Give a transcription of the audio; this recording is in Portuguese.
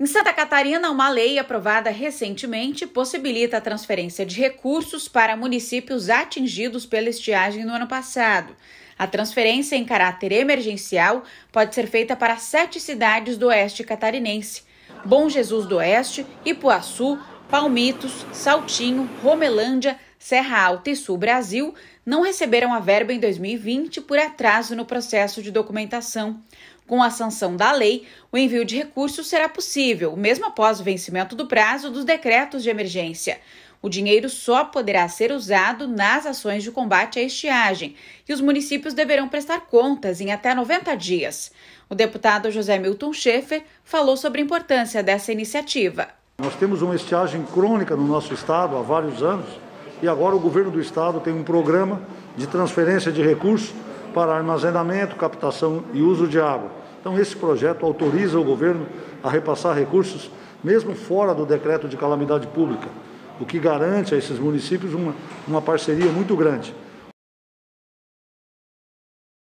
Em Santa Catarina, uma lei aprovada recentemente possibilita a transferência de recursos para municípios atingidos pela estiagem no ano passado. A transferência em caráter emergencial pode ser feita para sete cidades do oeste catarinense: Bom Jesus do Oeste, Ipuaçu, Palmitos, Saltinho, Romelândia, Serra Alta e Sul Brasil não receberam a verba em 2020 por atraso no processo de documentação. Com a sanção da lei, o envio de recursos será possível, mesmo após o vencimento do prazo dos decretos de emergência. O dinheiro só poderá ser usado nas ações de combate à estiagem e os municípios deverão prestar contas em até 90 dias. O deputado José Milton Schaefer falou sobre a importância dessa iniciativa. Nós temos uma estiagem crônica no nosso estado há vários anos e agora o governo do estado tem um programa de transferência de recursos para armazenamento, captação e uso de água. Então, esse projeto autoriza o governo a repassar recursos, mesmo fora do decreto de calamidade pública, o que garante a esses municípios uma, uma parceria muito grande.